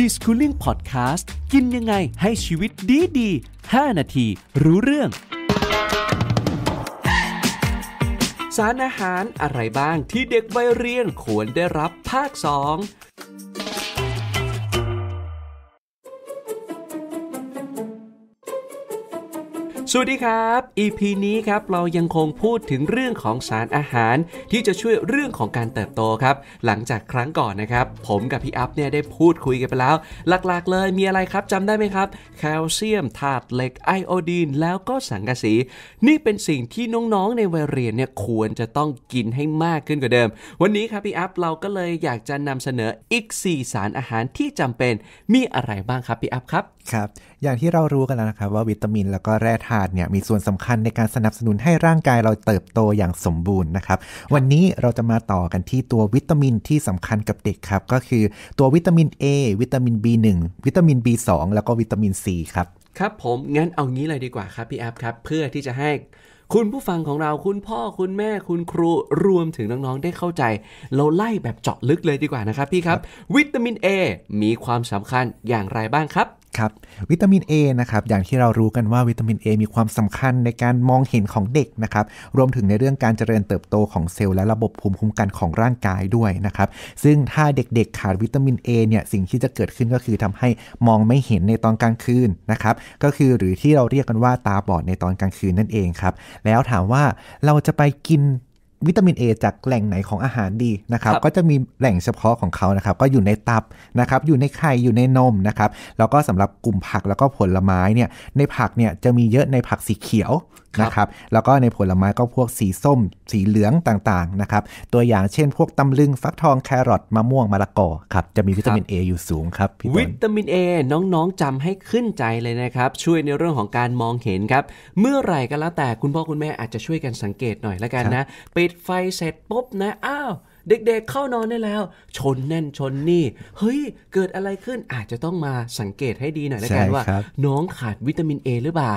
ดีสคูลิ่งพอดแคสต์ กินยังไงให้ชีวิตดีดี5นาทีรู้เรื่อง สารอาหารอะไรบ้างที่เด็กวัยเรียนควรได้รับภาค 2สวัสดีครับ EP นี้ครับเรายังคงพูดถึงเรื่องของสารอาหาร ที่จะช่วยเรื่องของการเติบโตครับ หลังจากครั้งก่อนนะครับ ผมกับพี่อัพเนี่ยได้พูดคุยกันไปแล้ว หลัก ๆ เลยมีอะไรครับจำได้ไหมครับแคลเซียมธาตุเหล็กไอโอดีนแล้วก็สังกะสี นี่เป็นสิ่งที่น้อง ๆ ในวัยเรียนเนี่ยควรจะต้องกินให้มากขึ้นกว่าเดิม วันนี้ครับพี่อัพเราก็เลยอยากจะนำเสนออีก4สารอาหารที่จำเป็น มีอะไรบ้างครับพี่อัพครับครับอย่างที่เรารู้กันแล้วนะครับว่าวิตามินแล้วก็แร่ธาตุเนี่ยมีส่วนสำคัญในการสนับสนุนให้ร่างกายเราเติบโตอย่างสมบูรณ์นะครับวันนี้เราจะมาต่อกันที่ตัววิตามินที่สำคัญกับเด็กครับ ก็คือ ตัววิตามิน A วิตามิน B1 วิตามิน B2 แล้วก็วิตามิน C ครับครับผมงั้นเอางี้เลยดีกว่าครับพี่แอฟครับเพื่อที่จะให้คุณผู้ฟังของเราคุณพ่อคุณแม่คุณครูรวมถึงน้องๆได้เข้าใจเราไล่แบบเจาะลึกเลยดีกว่านะครับพี่ครับ วิตามิน A มีความสำคัญอย่างไรบ้างครับครับวิตามิน A นะครับ อย่างที่เรารู้กันว่าวิตามิน A มีความสำคัญในการมองเห็นของเด็กนะครับรวมถึงในเรื่องการเจริญเติบโตของเซลล์และระบบภูมิคุ้มกันของร่างกายด้วยนะครับซึ่งถ้าเด็กๆขาดวิตามิน A เนี่ยสิ่งที่จะเกิดขึ้นก็คือทำให้มองไม่เห็นในตอนกลางคืนนะครับก็คือหรือที่เราเรียกกันว่าตาบอดในตอนกลางคืนนั่นเองครับแล้วถามว่าเราจะไปกินวิตามิน A จากแหล่งไหนของอาหารดีนะครับก็จะมีแหล่งเฉพาะของเขานะครับก็อยู่ในตับนะครับ อยู่ในไข่อยู่ในนมนะครับแล้วก็สำหรับกลุ่มผักแล้วก็ผลไม้เนี่ยในผักเนี่ยจะมีเยอะในผักสีเขียวนะครับแล้วก็ในผลไม้ก็พวกสีส้ม สีเหลืองต่างๆนะครับตัวอย่างเช่นพวกตำลึง ฟักทองแครอทมะม่วง มะละกอครับจะมีวิตามิน A อยู่สูงครับ วิตามิน A น้องๆจำให้ขึ้นใจเลยนะครับ ช่วยในเรื่องของการมองเห็นครับ เมื่อไหร่ก็แล้วแต่คุณพ่อคุณแม่อาจจะช่วยกันสังเกตหน่อยละกันนะ ปิดไฟเสร็จปุ๊บนะอ้าวเด็กๆเข้านอนได้แล้ว ชนแน่นชนนี่ เฮ้ยเกิดอะไรขึ้นอาจจะต้องมาสังเกตให้ดีหน่อยละกันว่า น้องขาดวิตามิน A หรือเปล่า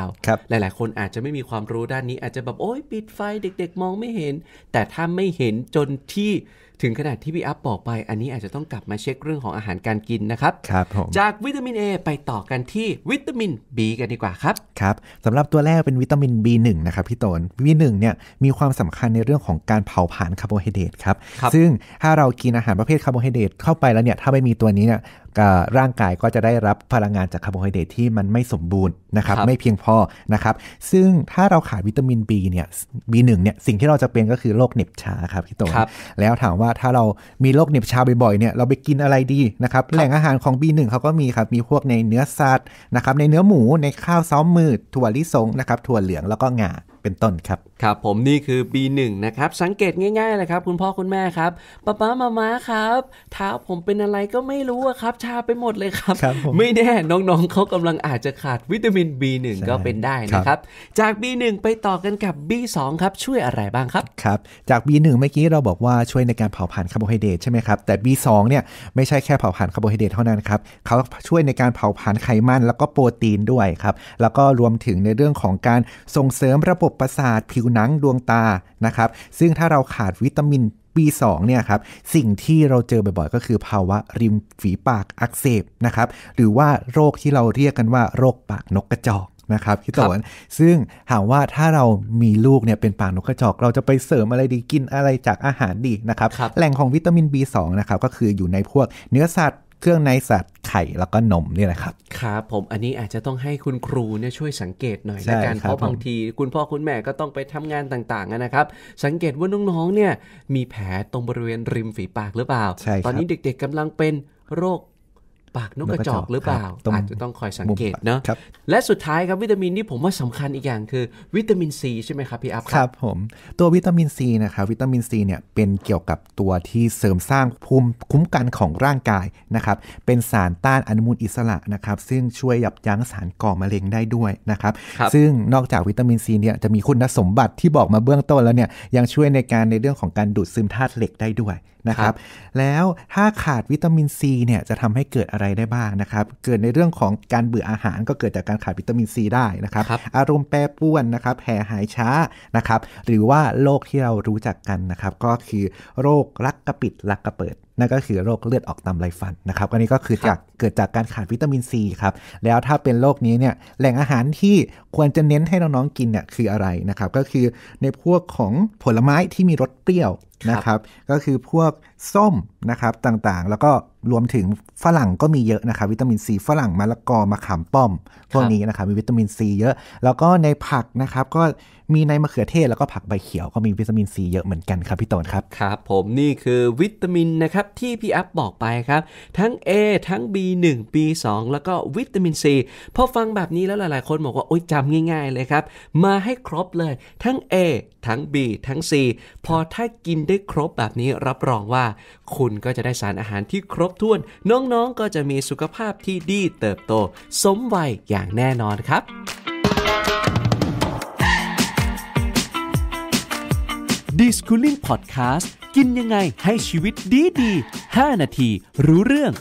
หลายๆคนอาจจะไม่มีความรู้ด้านนี้อาจจะแบบโอ๊ยปิดไฟเด็กๆมองไม่เห็น แต่ถ้าไม่เห็นจนที่ถึงขนาดที่พี่อัพบอกไป อันนี้อาจจะต้องกลับมาเช็คเรื่องของอาหารการกินนะครับครับจากวิตามิน A ไปต่อกันที่วิตามิน B กันดีกว่าครับ ครับสำหรับตัวแรกเป็นวิตามิน B1 นะครับพี่ตน B1 เนี่ยมีความสำคัญในเรื่องของการเผาผลาญคาร์โบไฮเดรตครับ ซึ่งถ้าเรากินอาหารประเภทคาร์โบไฮเดรตเข้าไปแล้วเนี่ย ถ้าไม่มีตัวนี้เนี่ยร่างกายก็จะได้รับพลังงานจากคาร์โบไฮเดรตที่มันไม่สมบูรณ์นะครับไม่เพียงพอนะครับซึ่งถ้าเราขาดวิตามิน B เนี่ย B1 เนี่ยสิ่งที่เราจะเป็นก็คือโรคเหน็บชาครับพี่โตแล้วถามว่าถ้าเรามีโรคเหน็บชาบ่อยๆเนี่ยเราไปกินอะไรดีนะครับแหล่งอาหารของ B1 เขาก็มีครับมีพวกในเนื้อสัตว์นะครับในเนื้อหมูในข้าวซ้อมมืดถั่วลิสงนะครับถั่วเหลืองแล้วก็งา็นต้นครับครับผมนี่คือ B1 นะครับสังเกตง่ายๆเลยครับคุณพ่อคุณแม่ครับป้าป้ามาม้าครับเท้าผมเป็นอะไรก็ไม่รู้ครับ ชาไปหมดเลยครับรบไม่แน่น้องๆเขากำลังอาจจะขาดวิตามิน B1 ก็เป็นได้นะครับ จาก B1 ไปต่อกันกับ B2 ครับช่วยอะไรบ้างครับครับ จาก B1 เมื่อกี้เราบอกว่าช่วยในการเผาผลาญคาร์โบไฮเดรตใช่ไหมครับแต่ B2 เนี่ยไม่ใช่แค่เผาผลาญคาร์โบไฮเดรตเท่านั้นครับเขาช่วยในการเผาผลาญไขมันแล้วก็โปรตีนด้วยครับแล้วก็รวมถึงในเรื่องของการส่งเสริมระบบประสาทผิวหนังดวงตา นะครับ ซึ่งถ้าเราขาดวิตามิน B2 เนี่ยครับ สิ่งที่เราเจอบ่อยๆ ก็คือภาวะริมฝีปากอักเสบนะครับ หรือว่าโรคที่เราเรียกกันว่า โรคปากนกกระจอกนะครับพี่ตนซึ่งถามว่าถ้าเรามีลูกเนี่ยเป็นปากนกกระจอก เราจะไปเสริมอะไรดีกินอะไรจากอาหารดีนะครับรบแหล่งของวิตามิน B2 นะครับก็คืออยู่ในพวกเนื้อสัตว์ เครื่องในสัตว์ ไข่ แล้วก็นมนี่แหละครับครับ ผมอันนี้อาจจะต้องให้คุณครูเนี่ยช่วยสังเกตหน่อยใะกัรเพราะบางที คุณพ่อคุณแม่ก็ต้องไปทำงานต่างๆนะครับ สังเกตว่าน้องๆเนี่ยมีแผลตรงบริเวณริมฝีปากหรือเปล่า ตอนนี้เด็ก ๆกำลังเป็นโรคปากนกกระจอกหรือเปล่า อาจจะต้องคอยสังเกตเนาะและสุดท้ายครับวิตามินที่ผมว่าสำคัญอีกอย่างคือวิตามินซีใช่ไหมครับ พี่อัพครับผมตัววิตามินซีนะครับวิตามินซีเนี่ย เป็นเกี่ยวกับตัวที่เสริมสร้างภูมิคุ้มกันของร่างกายนะครับเป็นสารต้านอนุมูลอิสระนะครับซึ่งช่วยยับยั้งสารก่อมะเร็งได้ด้วยนะครับซึ่งนอกจากวิตามินซีเนี่ยจะมีคุณสมบัติที่บอกมาเบื้องต้นแล้วเนี่ยยังช่วยในการในเรื่องของการดูดซึมธาตุเหล็กได้ด้วยนะครับแล้วถ้าขาดวิตามินซีเนี่ยจะทำให้เกิดอะไรได้บ้างนะครับ เกิดในเรื่องของการเบื่ออาหารก็เกิดจากการขาดวิตามินซีได้นะครับรบอารมณ์แปรปรวนนะครับแผลหายช้านะครับ หรือว่าโรคที่เรารู้จักกันนะครับก็คือโรครักกระปิด รักกระเปิดนั่นก็คือโรคเลือดออกตามไรฟันนะครับอันนี้ก็คือจากเกิดจากการขาดวิตามินซีครับแล้วถ้าเป็นโรคนี้เนี่ย แหล่งอาหารที่ควรจะเน้นให้น้องๆกินเนี่ยคืออะไรนะครับก็คือในพวกของผลไม้ที่มีรสเปรี้ยวนะครับก็คือพวกส้มนะครับต่างๆ แล้วก็รวมถึงฝรั่งก็มีเยอะนะครับ วิตามินซีฝรั่งมะละกอมะขามป้อม พวกนี้นะครับ มีวิตามินซีเยอะ แล้วก็ในผักนะครับก็มีในมะเขือเทศแล้วก็ผักใบเขียวก็มีวิตามินซีเยอะเหมือนกันครับพี่ต้นครับครับผมนี่คือวิตามินนะครับที่พี่อัพบอกไปครับ ทั้ง A ทั้ง B1 B2 แล้วก็วิตามิน C พอฟังแบบนี้แล้วหลายๆคนบอกว่าโอ๊ยจำง่ายๆ เลยครับ มาให้ครบเลย ทั้ง A ทั้ง B ทั้ง C พอถ้ากินได้ครบแบบนี้รับรองว่า คุณก็จะได้สารอาหารที่ครบถ้วน น้องๆ ก็จะมีสุขภาพที่ดีเติบโต สมวัยอย่างแน่นอนครับดิสคูลิ่งพอดแคสต์กินยังไงให้ชีวิตดีดี5นาทีรู้เรื่อง